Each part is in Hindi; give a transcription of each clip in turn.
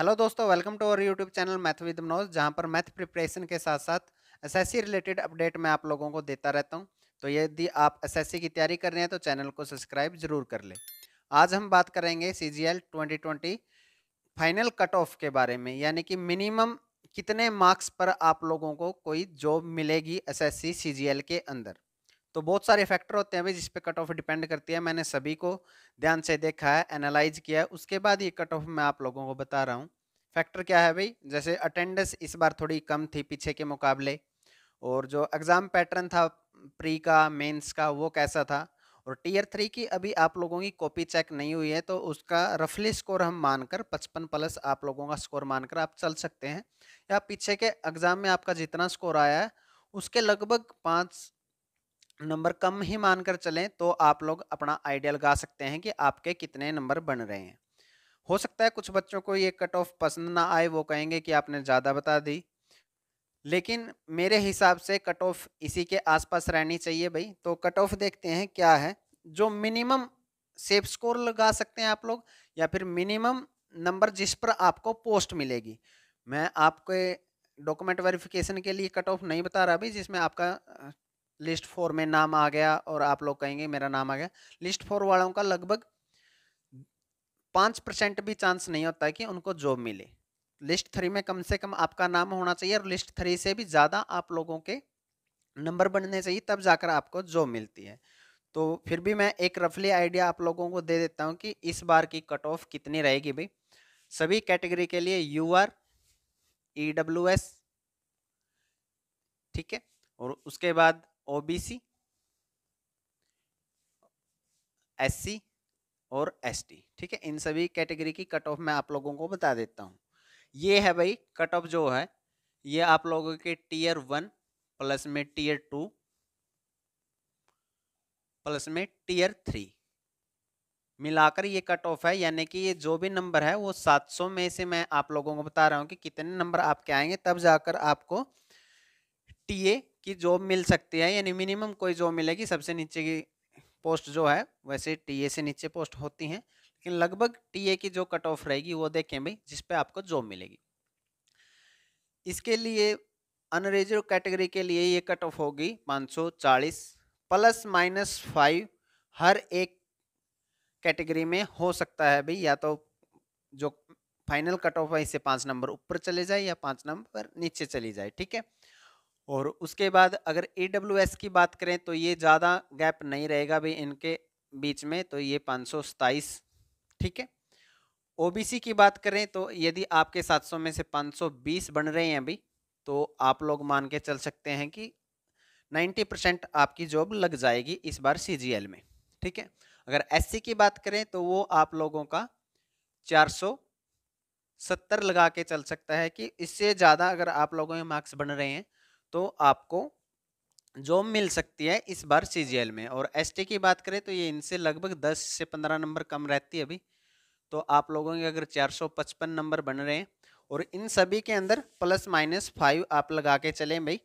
हेलो दोस्तों welcome to our YouTube channel math with Manoj जहाँ पर मैथ प्रिपरेशन के साथ साथ एसएससी रिलेटेड अपडेट मैं आप लोगों को देता रहता हूँ तो यदि आप एसएससी की तैयारी कर रहे हैं तो चैनल को सब्सक्राइब जरूर कर लें आज हम बात करेंगे C G L twenty twenty final cut off के बारे में यानी कि मिनिमम कितने मार्क्स पर आप लोगों को कोई जॉब मिलेगी S S C C G L के अंदर तो बहुत सारे फैक्टर होते हैं भाई जिस पे कट ऑफ डिपेंड करती है मैंने सभी को ध्यान से देखा है एनालाइज किया है उसके बाद ये कट ऑफ मैं आप लोगों को बता रहा हूँ फैक्टर क्या है भाई जैसे अटेंडेंस इस बार थोड़ी कम थी पीछे के मुकाबले और जो एग्ज़ाम पैटर्न था प्री का मेंस का वो कैसा था और टीयर थ्री की अभी आप लोगों की कॉपी चेक नहीं हुई है तो उसका रफली स्कोर हम मानकर पचपन प्लस आप लोगों का स्कोर मानकर आप चल सकते हैं या पीछे के एग्ज़ाम में आपका जितना स्कोर आया है उसके लगभग पाँच नंबर कम ही मानकर चलें तो आप लोग अपना आइडिया लगा सकते हैं कि आपके कितने नंबर बन रहे हैं हो सकता है कुछ बच्चों को ये कट ऑफ पसंद ना आए वो कहेंगे कि आपने ज़्यादा बता दी लेकिन मेरे हिसाब से कट ऑफ इसी के आसपास रहनी चाहिए भाई तो कट ऑफ देखते हैं क्या है जो मिनिमम सेफ स्कोर लगा सकते हैं आप लोग या फिर मिनिमम नंबर जिस पर आपको पोस्ट मिलेगी मैं आपके डॉक्यूमेंट वेरिफिकेशन के लिए कट ऑफ नहीं बता रहा भाई जिसमें आपका लिस्ट फोर में नाम आ गया और आप लोग कहेंगे मेरा नाम आ गया लिस्ट फोर वालों का लगभग पाँच परसेंट भी चांस नहीं होता है कि उनको जॉब मिले लिस्ट थ्री में कम से कम आपका नाम होना चाहिए और लिस्ट थ्री से भी ज़्यादा आप लोगों के नंबर बनने चाहिए तब जाकर आपको जॉब मिलती है तो फिर भी मैं एक रफली आइडिया आप लोगों को दे देता हूँ कि इस बार की कट ऑफ कितनी रहेगी भाई सभी कैटेगरी के लिए U R E W S ठीक है और उसके बाद ओबीसी एससी और एसटी ठीक है इन सभी कैटेगरी की कट ऑफ मैं आप लोगों को बता देता हूँ ये है भाई कट ऑफ जो है ये आप लोगों के टीयर वन प्लस में टीयर टू प्लस में टीयर थ्री मिलाकर ये कट ऑफ है यानी कि ये जो भी नंबर है वो 700 में से मैं आप लोगों को बता रहा हूँ कि कितने नंबर आपके आएंगे तब जाकर आपको टीए की जॉब मिल सकती है यानी मिनिमम कोई जॉब मिलेगी सबसे नीचे की पोस्ट जो है वैसे टीए से नीचे पोस्ट होती हैं लेकिन लगभग टीए की जो कट ऑफ रहेगी वो देखें भाई जिस पे आपको जॉब मिलेगी इसके लिए अनरेजर कैटेगरी के लिए ये कट ऑफ होगी 540 प्लस माइनस फाइव हर एक कैटेगरी में हो सकता है भाई या तो जो फाइनल कट ऑफ है इससे पाँच नंबर ऊपर चले जाए या पाँच नंबर नीचे चली जाए ठीक है और उसके बाद अगर ए की बात करें तो ये ज़्यादा गैप नहीं रहेगा भी इनके बीच में तो ये पाँच ठीक है सी की बात करें तो यदि आपके 700 में से 520 बन रहे हैं अभी तो आप लोग मान के चल सकते हैं कि 90 परसेंट आपकी जॉब लग जाएगी इस बार सी में ठीक है अगर एस की बात करें तो वो आप लोगों का 470 लगा के चल सकता है कि इससे ज़्यादा अगर आप लोगों के मार्क्स बन रहे हैं तो आपको जॉब मिल सकती है इस बार सी में और एस की बात करें तो ये इनसे लगभग दस से पंद्रह नंबर कम रहती है अभी तो आप लोगों के अगर चार सौ पचपन नंबर बन रहे हैं और इन सभी के अंदर प्लस माइनस फाइव आप लगा के चलें भाई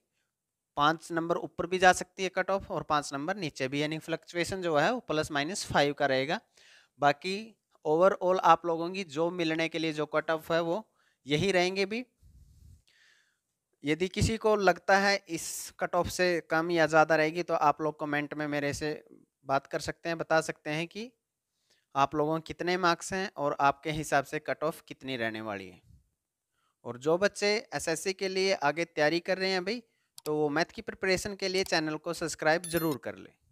पाँच नंबर ऊपर भी जा सकती है कट ऑफ और पाँच नंबर नीचे भी यानी फ्लक्चुएशन जो है वो प्लस माइनस फाइव का रहेगा बाकी ओवरऑल आप लोगों की जॉब मिलने के लिए जो कट ऑफ है वो यही रहेंगे भी यदि किसी को लगता है इस कट ऑफ से कम या ज़्यादा रहेगी तो आप लोग कमेंट में मेरे से बात कर सकते हैं बता सकते हैं कि आप लोगों कितने मार्क्स हैं और आपके हिसाब से कट ऑफ कितनी रहने वाली है और जो बच्चे एसएससी के लिए आगे तैयारी कर रहे हैं भाई तो वो मैथ की प्रिपरेशन के लिए चैनल को सब्सक्राइब ज़रूर कर लें